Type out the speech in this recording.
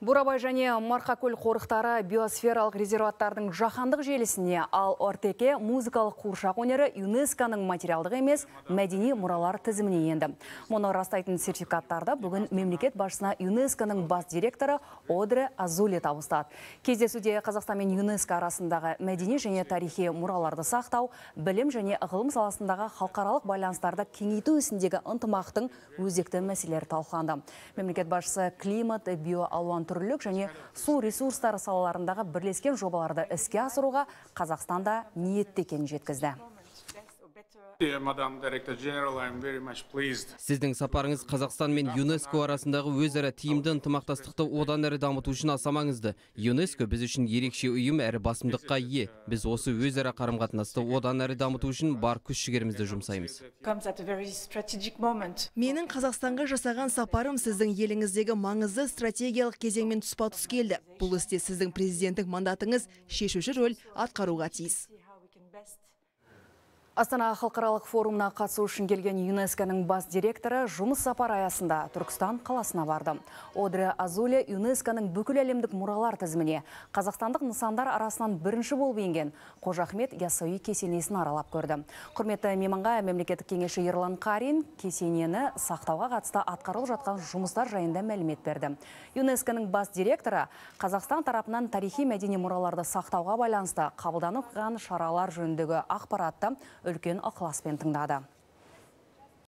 Бурабай және Марқакөл қорықтары биосфералық резерваттардың жаһандық желісіне, ал Ортеке музыкалық қуыршақ өнері ЮНЕСКО-ның материалдық емес мәдени мұралар тізіміне енді. Мұны растайтын сертификаттарды бүгін мемлекет басшысына ЮНЕСКО-ның бас директоры Одре Азуле табыстады. Кездесуде Қазақстан мен ЮНЕСКО арасындағы мәдени және тарихи мұраларды сақтау, білім және ғылым саласындағы халықаралық байланыстарды кеңейту ісіндегі ынтымақтың өзекті мәселелері талқыланды. Мемлекет басшысы климат, биоалуан түрлік және су ресурстары салаларындағы бірлескен жобаларды іске асыруға Қазақстанда ниетті екенін жеткізді сіздің сапарыңыз қазақстан мен юнеско арасындағы өзара тиімді ынтымақтастықты одан әрі дамыту үшін аса маңызды юнеско біз үшін ерекше ұйым әрі басымдыққа ие біз осы өзара қарым қатынасты одан әрі дамыту үшін бар күш жігерімізді жұмсаймыз менің қазақстанға жасаған сапарым сіздің еліңіздегі маңызды стратегиялық кезеңмен тұспа тұс келді бұл істе сіздің президенттік мандатыңыз шешуші рөл атқаруға тиіс Астана халықаралық форумына қатысу үшін келген ЮНЕСКО-ның бас директоры жұмыс сапар аясында Түркістан қаласына барды. Одре Азуле ЮНЕСКО-ның бүкіл әлемдік мұралар тізіміне қазақстандық нысандар арасынан бірінші болып енген Қожа Ахмет Ясауи кесенесін аралап көрді. Құрметті мейманға мемлекеттік кеңесші Ерлан Қарин кесенені сақтауға қатысты атқарылып жатқан жұмыстар жайында мәлімет берді. ЮНЕСКО-ның бас директоры Қазақстан тарапынан тарихи мәдени мұраларды сақтауға байланысты қабылданып шаралар жөніндегі ақпаратты үлкен ықыласпен тыңдады